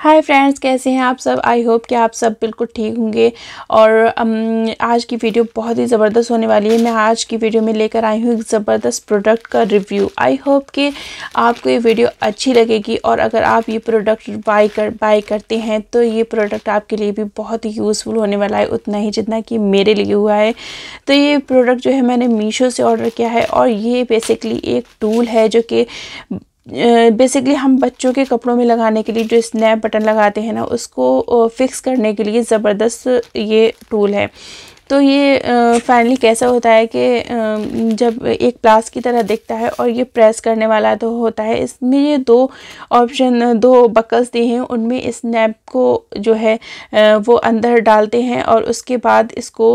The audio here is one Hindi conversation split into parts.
हाय फ्रेंड्स कैसे हैं आप सब आई होप कि आप सब बिल्कुल ठीक होंगे और आज की वीडियो बहुत ही ज़बरदस्त होने वाली है मैं आज की वीडियो में लेकर आई हूँ एक ज़बरदस्त प्रोडक्ट का रिव्यू आई होप कि आपको ये वीडियो अच्छी लगेगी और अगर आप ये प्रोडक्ट बाई कर बाई करते हैं तो ये प्रोडक्ट आपके लिए भी बहुत यूज़फुल होने वाला है उतना ही जितना कि मेरे लिए हुआ है तो ये प्रोडक्ट जो है मैंने मीशो से ऑर्डर किया है और ये बेसिकली एक टूल है जो कि बेसिकली हम बच्चों के कपड़ों में लगाने के लिए जो स्नैप बटन लगाते हैं ना उसको फिक्स करने के लिए ज़बरदस्त ये टूल है तो ये फाइनली कैसा होता है कि जब एक प्लास की तरह दिखता है और ये प्रेस करने वाला तो होता है इसमें ये दो ऑप्शन दो बकल्स दिए हैं उनमें स्नैप को जो है वो अंदर डालते हैं और उसके बाद इसको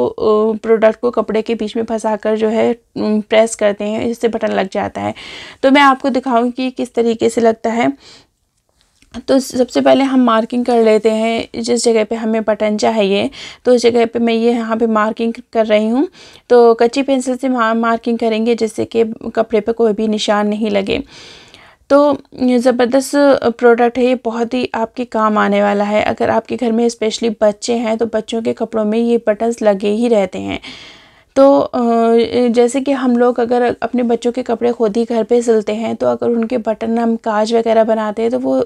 प्रोडक्ट को कपड़े के बीच में फंसा कर जो है प्रेस करते हैं इससे बटन लग जाता है तो मैं आपको दिखाऊँ कि किस तरीके से लगता है तो सबसे पहले हम मार्किंग कर लेते हैं जिस जगह पे हमें बटन चाहिए तो उस जगह पे मैं ये यहाँ पे मार्किंग कर रही हूँ तो कच्ची पेंसिल से मार्किंग करेंगे जिससे कि कपड़े पे कोई भी निशान नहीं लगे तो ज़बरदस्त प्रोडक्ट है ये बहुत ही आपके काम आने वाला है अगर आपके घर में स्पेशली बच्चे हैं तो बच्चों के कपड़ों में ये बटन्स लगे ही रहते हैं तो जैसे कि हम लोग अगर अपने बच्चों के कपड़े खुद ही घर पे सिलते हैं तो अगर उनके बटन हम काज वगैरह बनाते हैं तो वो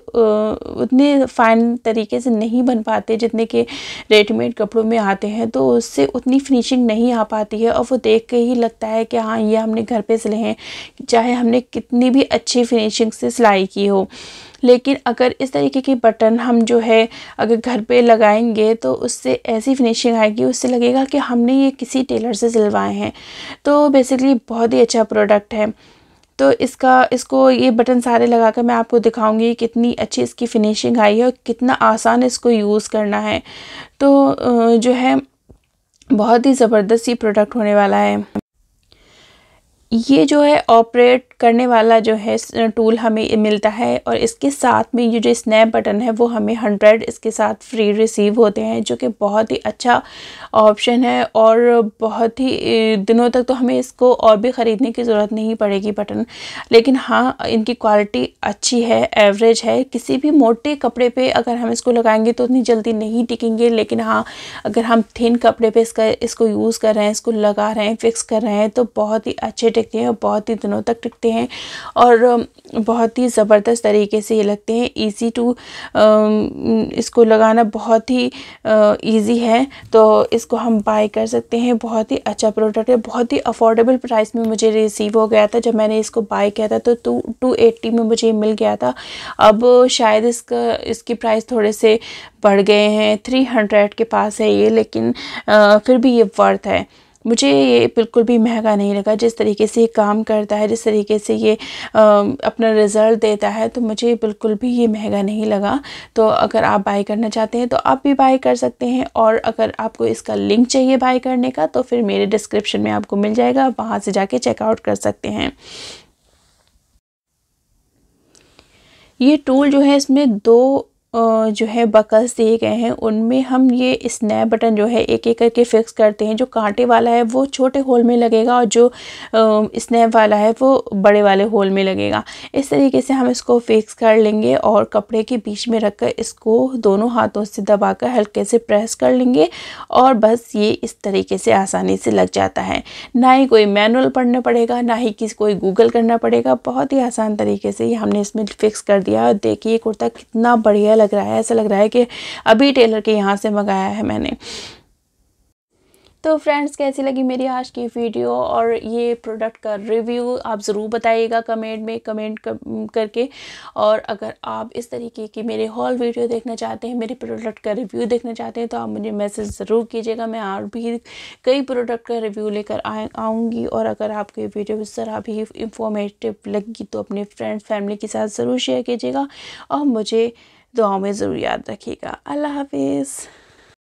उतने फ़ाइन तरीके से नहीं बन पाते जितने के रेडीमेड कपड़ों में आते हैं तो उससे उतनी फिनिशिंग नहीं आ पाती है और वो देख के ही लगता है कि हाँ ये हमने घर पर सिले हैं चाहे हमने कितनी भी अच्छी फिनिशिंग से सिलाई की हो लेकिन अगर इस तरीके की बटन हम जो है अगर घर पे लगाएंगे तो उससे ऐसी फिनिशिंग आएगी उससे लगेगा कि हमने ये किसी टेलर से सिलवाए हैं तो बेसिकली बहुत ही अच्छा प्रोडक्ट है तो इसका इसको ये बटन सारे लगा कर मैं आपको दिखाऊंगी कितनी अच्छी इसकी फिनिशिंग आई है और कितना आसान इसको यूज़ करना है तो जो है बहुत ही ज़बरदस्त ये प्रोडक्ट होने वाला है ये जो है ऑपरेट करने वाला जो है टूल हमें मिलता है और इसके साथ में ये जो स्नैप बटन है वो हमें हंड्रेड इसके साथ फ्री रिसीव होते हैं जो कि बहुत ही अच्छा ऑप्शन है और बहुत ही दिनों तक तो हमें इसको और भी ख़रीदने की ज़रूरत नहीं पड़ेगी बटन लेकिन हाँ इनकी क्वालिटी अच्छी है एवरेज है किसी भी मोटे कपड़े पर अगर हम इसको लगाएंगे तो उतनी जल्दी नहीं टिकेंगे लेकिन हाँ अगर हम थिन कपड़े पर इसका इसको यूज़ कर रहे हैं इसको लगा रहे हैं फिक्स कर रहे हैं तो बहुत ही अच्छे टिकते हैं और बहुत ही दिनों तक टिकते हैं और बहुत ही ज़बरदस्त तरीके से ये लगते हैं ईजी टू इसको लगाना बहुत ही ईजी है तो इसको हम बाय कर सकते हैं बहुत ही अच्छा प्रोडक्ट है बहुत ही अफोर्डेबल प्राइस में मुझे रिसीव हो गया था जब मैंने इसको बाय किया था तो टू टू एट्टी में मुझे मिल गया था अब शायद इसका इसकी प्राइस थोड़े से बढ़ गए हैं थ्री हंड्रेड के पास है ये लेकिन आ, फिर भी ये वर्थ है मुझे ये बिल्कुल भी महंगा नहीं लगा जिस तरीके से ये काम करता है जिस तरीके से ये अपना रिज़ल्ट देता है तो मुझे बिल्कुल भी ये महंगा नहीं लगा तो अगर आप बाय करना चाहते हैं तो आप भी बाय कर सकते हैं और अगर आपको इसका लिंक चाहिए बाय करने का तो फिर मेरे डिस्क्रिप्शन में आपको मिल जाएगा वहाँ से जाके चेकआउट कर सकते हैं ये टूल जो है इसमें दो जो है बकल्स दिए गए हैं उनमें हम ये स्नैप बटन जो है एक एक करके फिक्स करते हैं जो कांटे वाला है वो छोटे होल में लगेगा और जो स्नैप वाला है वो बड़े वाले होल में लगेगा इस तरीके से हम इसको फिक्स कर लेंगे और कपड़े के बीच में रखकर इसको दोनों हाथों से दबाकर हल्के से प्रेस कर लेंगे और बस ये इस तरीके से आसानी से लग जाता है ना ही कोई मैनुअल पढ़ना पड़ेगा ना ही किसी कोई गूगल करना पड़ेगा बहुत ही आसान तरीके से हमने इसमें फ़िक्स कर दिया और देखिए कुर्ता कितना बढ़िया लग रहा है ऐसा लग रहा है कि अभी टेलर के यहाँ से मंगाया है मैंने तो फ्रेंड्स कैसी लगी मेरी आज की वीडियो और ये प्रोडक्ट का रिव्यू आप ज़रूर बताइएगा कमेंट में कमेंट कर, करके और अगर आप इस तरीके की मेरे हॉल वीडियो देखना चाहते हैं मेरे प्रोडक्ट का रिव्यू देखना चाहते हैं तो आप मुझे मैसेज ज़रूर कीजिएगा मैं और भी कई प्रोडक्ट का रिव्यू लेकर आऊँगी और अगर आपको ये वीडियो इस तरह भी इंफॉर्मेटिव लगी तो अपने फ्रेंड्स फैमिली के साथ ज़रूर शेयर कीजिएगा और मुझे दुआ में ज़रूर याद रखिएगा अल्लाह हाफिज़